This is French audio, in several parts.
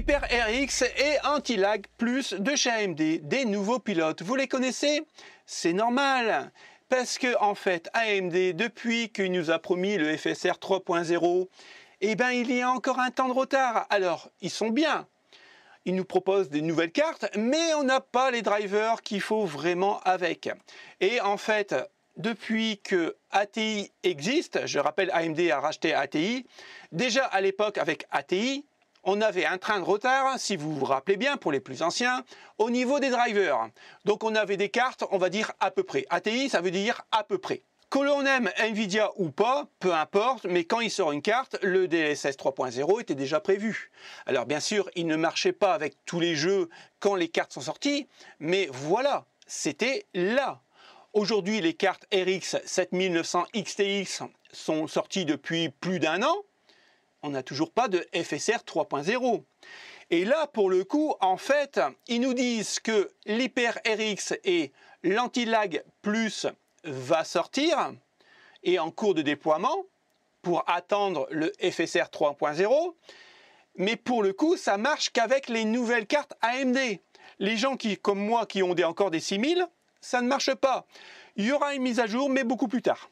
Hyper RX et Anti-Lag Plus de chez AMD, des nouveaux pilotes. Vous les connaissez C'est normal parce que en fait AMD depuis qu'il nous a promis le FSR 3.0, eh ben il y a encore un temps de retard. Alors, ils sont bien. Ils nous proposent des nouvelles cartes, mais on n'a pas les drivers qu'il faut vraiment avec. Et en fait, depuis que ATI existe, je rappelle AMD a racheté ATI, déjà à l'époque avec ATI, on avait un train de retard, si vous vous rappelez bien, pour les plus anciens, au niveau des drivers. Donc on avait des cartes, on va dire à peu près. ATI, ça veut dire à peu près. Que l'on aime Nvidia ou pas, peu importe, mais quand il sort une carte, le DLSS 3.0 était déjà prévu. Alors bien sûr, il ne marchait pas avec tous les jeux quand les cartes sont sorties, mais voilà, c'était là. Aujourd'hui, les cartes RX 7900 XTX sont sorties depuis plus d'un an on n'a toujours pas de FSR 3.0. Et là, pour le coup, en fait, ils nous disent que l'Hyper RX et l'Antilag Plus va sortir et en cours de déploiement pour attendre le FSR 3.0. Mais pour le coup, ça marche qu'avec les nouvelles cartes AMD. Les gens qui, comme moi, qui ont des, encore des 6000, ça ne marche pas. Il y aura une mise à jour, mais beaucoup plus tard.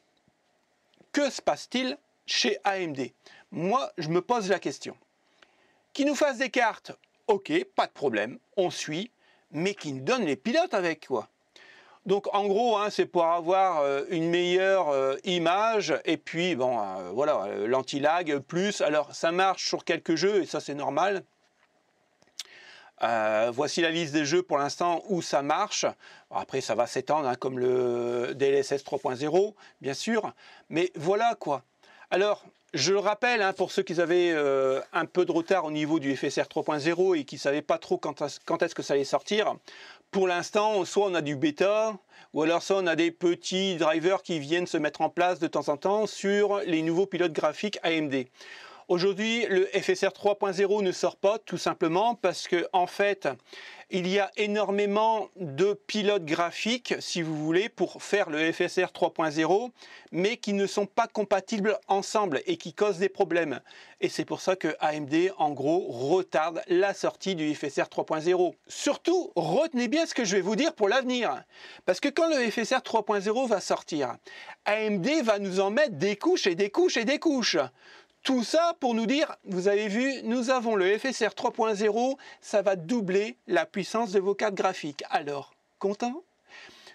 Que se passe-t-il chez AMD moi, je me pose la question. Qui nous fasse des cartes, ok, pas de problème, on suit, mais qui nous donne les pilotes avec quoi. Donc en gros, hein, c'est pour avoir euh, une meilleure euh, image et puis bon, euh, voilà, l'anti-lag plus. Alors ça marche sur quelques jeux et ça c'est normal. voici la liste des jeux pour l'instant où ça marche. après, ça va s'étendre, hein, comme le DLSS 3.0, bien sûr. Mais voilà quoi. Alors, je le rappelle, hein, pour ceux qui avaient euh, un peu de retard au niveau du FSR 3.0 et qui ne savaient pas trop quand, quand est-ce que ça allait sortir, pour l'instant, soit on a du bêta, ou alors soit on a des petits drivers qui viennent se mettre en place de temps en temps sur les nouveaux pilotes graphiques AMD. Aujourd'hui, le FSR 3.0 ne sort pas tout simplement parce que en fait, il y a énormément de pilotes graphiques, si vous voulez, pour faire le FSR 3.0, mais qui ne sont pas compatibles ensemble et qui causent des problèmes. Et c'est pour ça que AMD, en gros, retarde la sortie du FSR 3.0. Surtout, retenez bien ce que je vais vous dire pour l'avenir. Parce que quand le FSR 3.0 va sortir, AMD va nous en mettre des couches et des couches et des couches. Tout ça pour nous dire, vous avez vu, nous avons le FSR 3.0, ça va doubler la puissance de vos cartes graphiques. Alors, content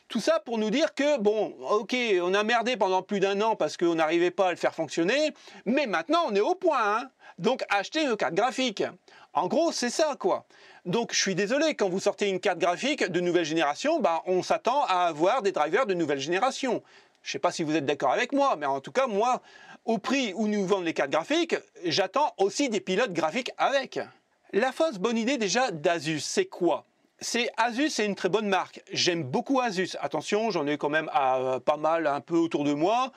tout ça pour nous dire que, bon, ok, on a merdé pendant plus d'un an parce qu'on n'arrivait pas à le faire fonctionner, mais maintenant on est au point. Hein. Donc achetez une carte graphique. En gros, c'est ça, quoi. Donc je suis désolé, quand vous sortez une carte graphique de nouvelle génération, bah, on s'attend à avoir des drivers de nouvelle génération. Je ne sais pas si vous êtes d'accord avec moi, mais en tout cas, moi, au prix où nous vendent les cartes graphiques, j'attends aussi des pilotes graphiques avec. La fausse bonne idée déjà d'Asus, c'est quoi c'est Asus, c'est une très bonne marque. J'aime beaucoup Asus. Attention, j'en ai quand même euh, pas mal un peu autour de moi.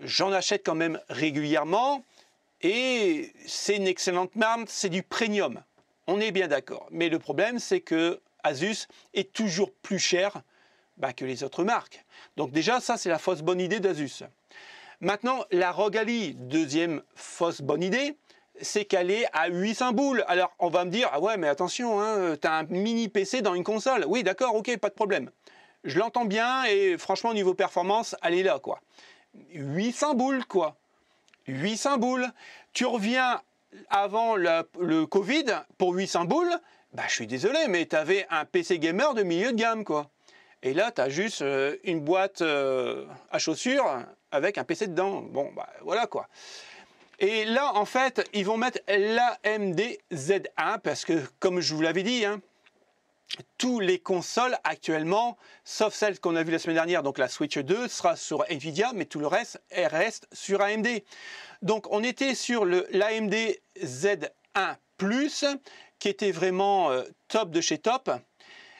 J'en achète quand même régulièrement. Et c'est une excellente marque, c'est du premium. On est bien d'accord. Mais le problème, c'est que Asus est toujours plus cher bah, que les autres marques. Donc déjà, ça, c'est la fausse bonne idée d'Asus. Maintenant, la Rogali, deuxième fausse bonne idée, c'est qu'elle est à 800 boules. Alors, on va me dire, ah ouais, mais attention, hein, euh, t'as un mini PC dans une console. Oui, d'accord, ok, pas de problème. Je l'entends bien, et franchement, niveau performance, elle est là, quoi. 800 boules, quoi. 800 boules. Tu reviens avant le, le Covid pour 800 boules, bah, je suis désolé, mais t'avais un PC gamer de milieu de gamme, quoi. Et là, tu as juste euh, une boîte euh, à chaussures avec un PC dedans. Bon, bah, voilà quoi. Et là, en fait, ils vont mettre l'AMD Z1 parce que, comme je vous l'avais dit, hein, tous les consoles actuellement, sauf celle qu'on a vue la semaine dernière, donc la Switch 2, sera sur Nvidia, mais tout le reste elle reste sur AMD. Donc on était sur l'AMD Z1 ⁇ qui était vraiment euh, top de chez top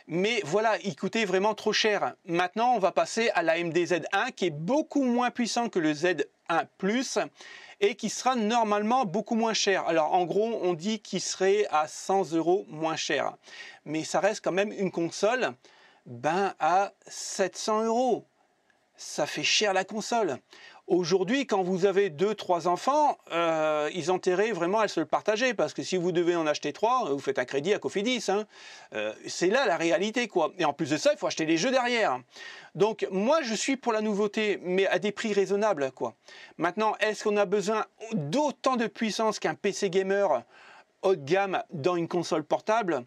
mais voilà, il coûtait vraiment trop cher. Maintenant, on va passer à la MDZ1 qui est beaucoup moins puissant que le Z1 Plus et qui sera normalement beaucoup moins cher. Alors en gros, on dit qu'il serait à 100 euros moins cher, mais ça reste quand même une console ben, à 700 euros. Ça fait cher la console. Aujourd'hui, quand vous avez deux, trois enfants, euh, ils ont intérêt vraiment à se le partager parce que si vous devez en acheter trois, vous faites un crédit à Cofidis. Hein. Euh, c'est là la réalité, quoi. Et en plus de ça, il faut acheter les jeux derrière. Donc, moi, je suis pour la nouveauté, mais à des prix raisonnables, quoi. Maintenant, est-ce qu'on a besoin d'autant de puissance qu'un PC gamer haut de gamme dans une console portable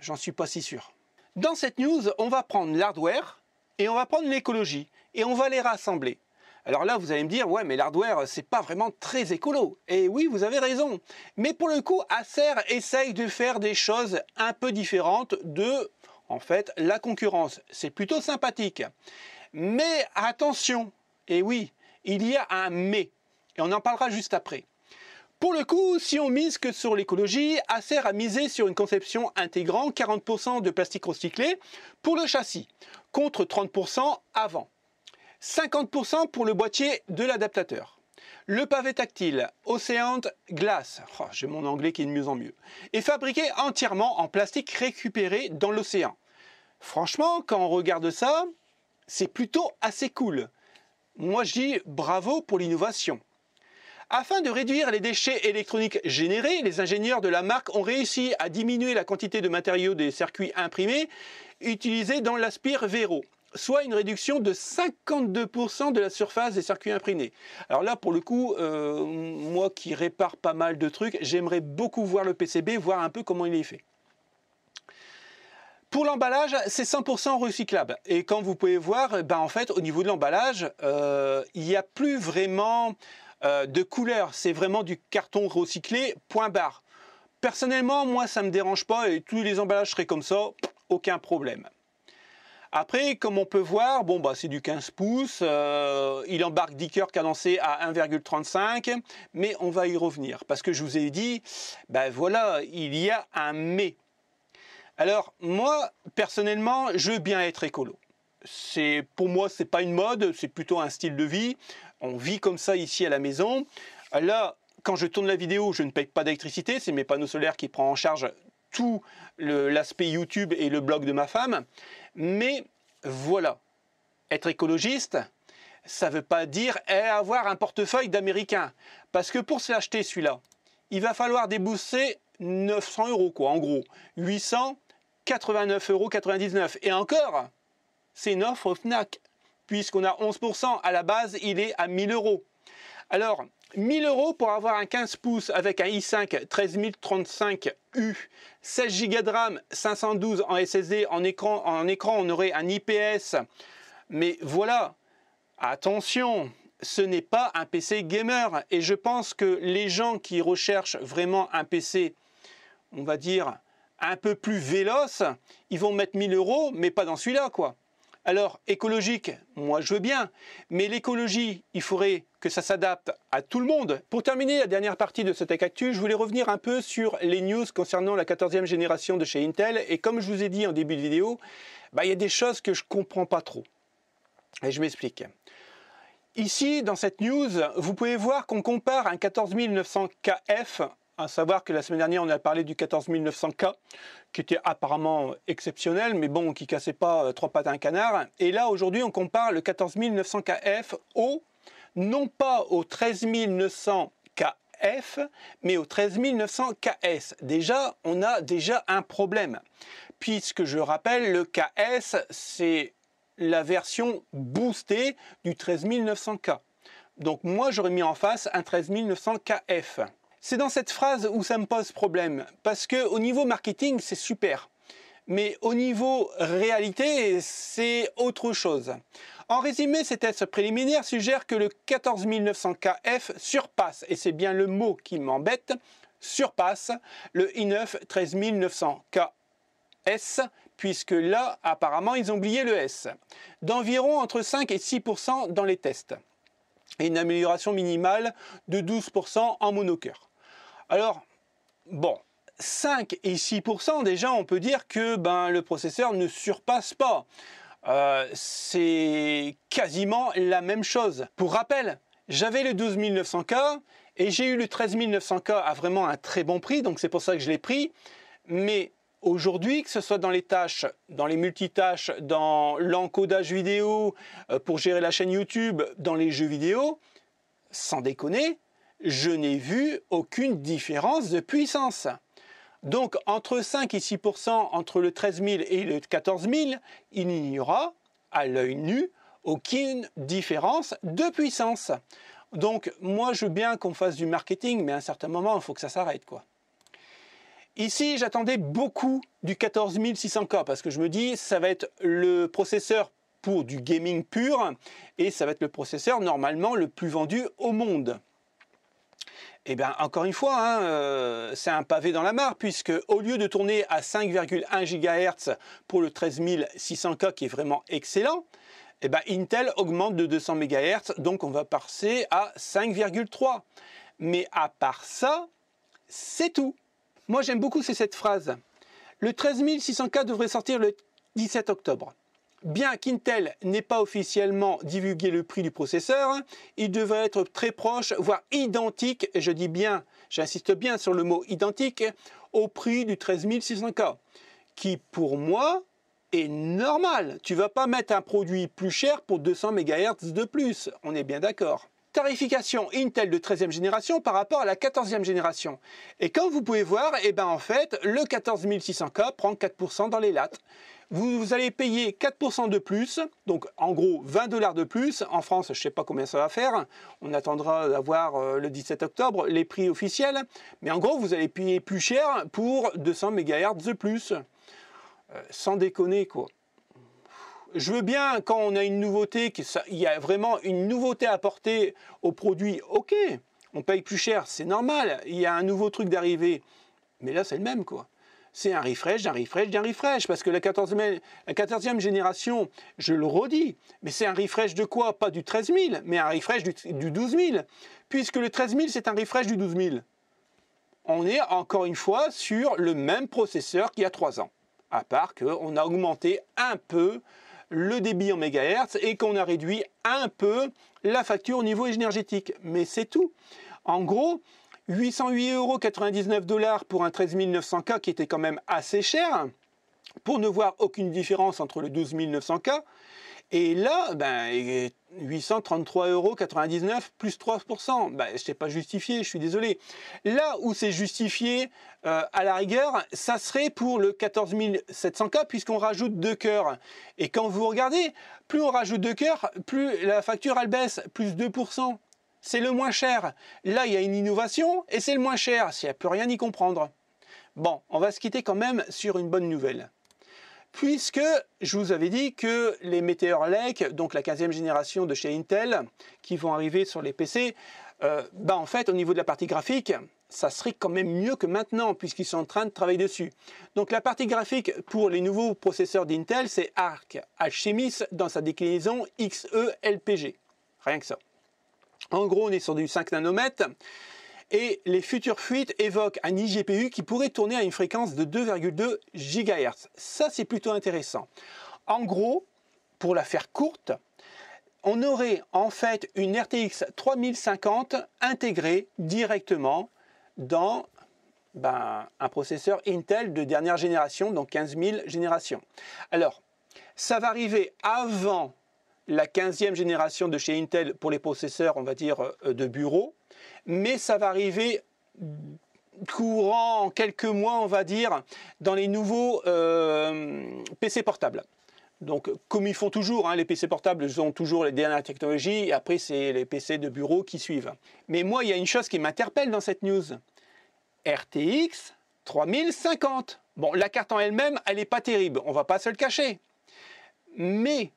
J'en suis pas si sûr. Dans cette news, on va prendre l'hardware et on va prendre l'écologie et on va les rassembler. Alors là, vous allez me dire, ouais, mais l'hardware, c'est pas vraiment très écolo. Et eh oui, vous avez raison. Mais pour le coup, Acer essaye de faire des choses un peu différentes de, en fait, la concurrence. C'est plutôt sympathique. Mais attention, et eh oui, il y a un mais. Et on en parlera juste après. Pour le coup, si on mise que sur l'écologie, Acer a misé sur une conception intégrant 40% de plastique recyclé pour le châssis, contre 30% avant. 50% pour le boîtier de l'adaptateur. Le pavé tactile Océante Glass, oh, j'ai mon anglais qui est de mieux en mieux, est fabriqué entièrement en plastique récupéré dans l'océan. Franchement, quand on regarde ça, c'est plutôt assez cool. Moi je dis bravo pour l'innovation. Afin de réduire les déchets électroniques générés, les ingénieurs de la marque ont réussi à diminuer la quantité de matériaux des circuits imprimés utilisés dans l'aspire Vero soit une réduction de 52% de la surface des circuits imprimés. Alors là, pour le coup, euh, moi qui répare pas mal de trucs, j'aimerais beaucoup voir le PCB, voir un peu comment il est fait. Pour l'emballage, c'est 100% recyclable. Et comme vous pouvez voir, ben, en fait, au niveau de l'emballage, euh, il n'y a plus vraiment euh, de couleur. C'est vraiment du carton recyclé, point barre. Personnellement, moi, ça ne me dérange pas et tous les emballages seraient comme ça, aucun problème. Après, comme on peut voir, bon, bah, c'est du 15 pouces. Euh, il embarque 10 cœurs cadencés à 1,35, mais on va y revenir parce que je vous ai dit, ben voilà, il y a un mais. Alors moi, personnellement, je veux bien être écolo. pour moi, ce n'est pas une mode, c'est plutôt un style de vie. On vit comme ça ici à la maison. Là, quand je tourne la vidéo, je ne paye pas d'électricité, c'est mes panneaux solaires qui prennent en charge tout l'aspect YouTube et le blog de ma femme. Mais voilà, être écologiste, ça ne veut pas dire eh, avoir un portefeuille d'Américains. Parce que pour s'acheter celui-là, il va falloir débousser 900 euros, quoi, en gros. 889,99 euros. Et encore, c'est une offre FNAC, puisqu'on a 11%. À la base, il est à 1000 euros. Alors, 1000 euros pour avoir un 15 pouces avec un i5 13035U, 16 Go de RAM, 512 en SSD, en écran, en écran on aurait un IPS. Mais voilà, attention, ce n'est pas un PC gamer. Et je pense que les gens qui recherchent vraiment un PC, on va dire, un peu plus véloce, ils vont mettre 1000 euros, mais pas dans celui-là, quoi. Alors, écologique, moi je veux bien, mais l'écologie, il faudrait que ça s'adapte à tout le monde. Pour terminer la dernière partie de ce Tech Actu, je voulais revenir un peu sur les news concernant la 14e génération de chez Intel. Et comme je vous ai dit en début de vidéo, bah, il y a des choses que je ne comprends pas trop. Et je m'explique. Ici, dans cette news, vous pouvez voir qu'on compare un 14900KF à savoir que la semaine dernière, on a parlé du 14900K, qui était apparemment exceptionnel, mais bon, qui cassait pas euh, trois pattes à un canard. Et là, aujourd'hui, on compare le 14900 KF au, non pas au 13900 KF, mais au 13900 KS. Déjà, on a déjà un problème, puisque je rappelle, le KS, c'est la version boostée du 13900 K. Donc moi, j'aurais mis en face un 13900 KF. C'est dans cette phrase où ça me pose problème, parce que au niveau marketing, c'est super. Mais au niveau réalité, c'est autre chose. En résumé, ces tests préliminaires suggèrent que le 14900KF surpasse, et c'est bien le mot qui m'embête, surpasse le i9 13900KS, puisque là, apparemment, ils ont oublié le S, d'environ entre 5 et 6% dans les tests, et une amélioration minimale de 12% en monocœur. Alors, bon, 5 et 6%, déjà on peut dire que ben, le processeur ne surpasse pas. Euh, c'est quasiment la même chose. Pour rappel, j'avais le 12900K et j'ai eu le 13900K à vraiment un très bon prix, donc c'est pour ça que je l'ai pris. Mais aujourd'hui, que ce soit dans les tâches, dans les multitâches, dans l'encodage vidéo, euh, pour gérer la chaîne YouTube, dans les jeux vidéo, sans déconner, je n'ai vu aucune différence de puissance. Donc entre 5 et 6 entre le 13 000 et le 14 000, il n'y aura à l'œil nu aucune différence de puissance. Donc moi je veux bien qu'on fasse du marketing, mais à un certain moment il faut que ça s'arrête quoi. Ici j'attendais beaucoup du 14600K parce que je me dis ça va être le processeur pour du gaming pur et ça va être le processeur normalement le plus vendu au monde. Et eh bien, encore une fois, hein, euh, c'est un pavé dans la mare, puisque au lieu de tourner à 5,1 GHz pour le 13600K, qui est vraiment excellent, et eh bien, Intel augmente de 200 MHz, donc on va passer à 5,3. Mais à part ça, c'est tout. Moi, j'aime beaucoup cette phrase. Le 13600K devrait sortir le 17 octobre. Bien qu'Intel n'ait pas officiellement divulgué le prix du processeur, il devrait être très proche, voire identique, et je dis bien, j'insiste bien sur le mot identique, au prix du 13600K, qui pour moi est normal. Tu vas pas mettre un produit plus cher pour 200 MHz de plus, on est bien d'accord. Tarification Intel de 13e génération par rapport à la 14e génération. Et comme vous pouvez voir, eh ben en fait, le 14600K prend 4% dans les lattes. Vous, allez payer 4% de plus, donc en gros 20 dollars de plus. En France, je ne sais pas combien ça va faire. On attendra d'avoir euh, le 17 octobre les prix officiels. Mais en gros, vous allez payer plus cher pour 200 MHz de plus. Euh, sans déconner, quoi je veux bien quand on a une nouveauté, qu'il y a vraiment une nouveauté à apporter au produit, ok, on paye plus cher, c'est normal, il y a un nouveau truc d'arrivée. Mais là, c'est le même, quoi c'est un refresh d'un refresh d'un refresh. Parce que la 14e, génération, je le redis, mais c'est un refresh de quoi Pas du 13 000, mais un refresh du, du 12 000. Puisque le 13 000, c'est un refresh du 12 000. On est encore une fois sur le même processeur qu'il y a 3 ans. À part qu'on a augmenté un peu le débit en mégahertz et qu'on a réduit un peu la facture au niveau énergétique. Mais c'est tout. En gros, 808,99 euros pour un 13900 900K qui était quand même assez cher, pour ne voir aucune différence entre le 12900 900K. Et là, ben, 833,99€ plus 3%. Ben, je pas justifié, je suis désolé. Là où c'est justifié, euh, à la rigueur, ça serait pour le 14 700K puisqu'on rajoute deux cœurs. Et quand vous regardez, plus on rajoute 2 cœurs, plus la facture elle baisse, plus 2% c'est le moins cher. Là, il y a une innovation et c'est le moins cher, s'il n'y a plus rien y comprendre. Bon, on va se quitter quand même sur une bonne nouvelle. Puisque je vous avais dit que les Meteor Lake, donc la 15e génération de chez Intel, qui vont arriver sur les PC, euh, bah, en fait, au niveau de la partie graphique, ça serait quand même mieux que maintenant, puisqu'ils sont en train de travailler dessus. Donc la partie graphique pour les nouveaux processeurs d'Intel, c'est Arc Alchemis dans sa déclinaison XE LPG. Rien que ça. En gros, on est sur du 5 nanomètres. Et les futures fuites évoquent un IGPU qui pourrait tourner à une fréquence de 2,2 GHz. Ça, c'est plutôt intéressant. En gros, pour la faire courte, on aurait en fait une RTX 3050 intégrée directement dans ben, un processeur Intel de dernière génération, donc 15 000 générations. Alors, ça va arriver avant la 15e génération de chez Intel pour les processeurs, on va dire, euh, de bureau. Mais ça va arriver courant quelques mois, on va dire, dans les nouveaux euh, PC portables. Donc, comme ils font toujours, hein, les PC portables ont toujours les dernières technologies, et après, c'est les PC de bureau qui suivent. Mais moi, il y a une chose qui m'interpelle dans cette news. RTX 3050. Bon, la carte en elle-même, elle n'est pas terrible, on ne va pas se le cacher. Mais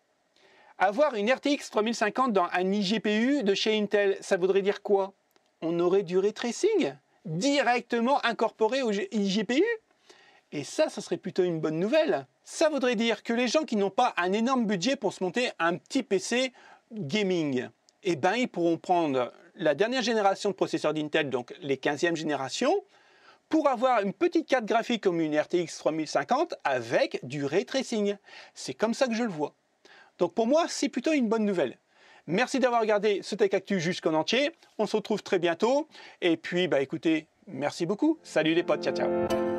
avoir une RTX 3050 dans un iGPU de chez Intel, ça voudrait dire quoi On aurait du ray tracing directement incorporé au iGPU Et ça, ça serait plutôt une bonne nouvelle. Ça voudrait dire que les gens qui n'ont pas un énorme budget pour se monter un petit PC gaming, eh ben, ils pourront prendre la dernière génération de processeurs d'Intel, donc les 15e générations, pour avoir une petite carte graphique comme une RTX 3050 avec du ray tracing. C'est comme ça que je le vois. Donc pour moi, c'est plutôt une bonne nouvelle. Merci d'avoir regardé ce Tech Actu jusqu'en entier. On se retrouve très bientôt. Et puis, bah écoutez, merci beaucoup. Salut les potes, ciao ciao.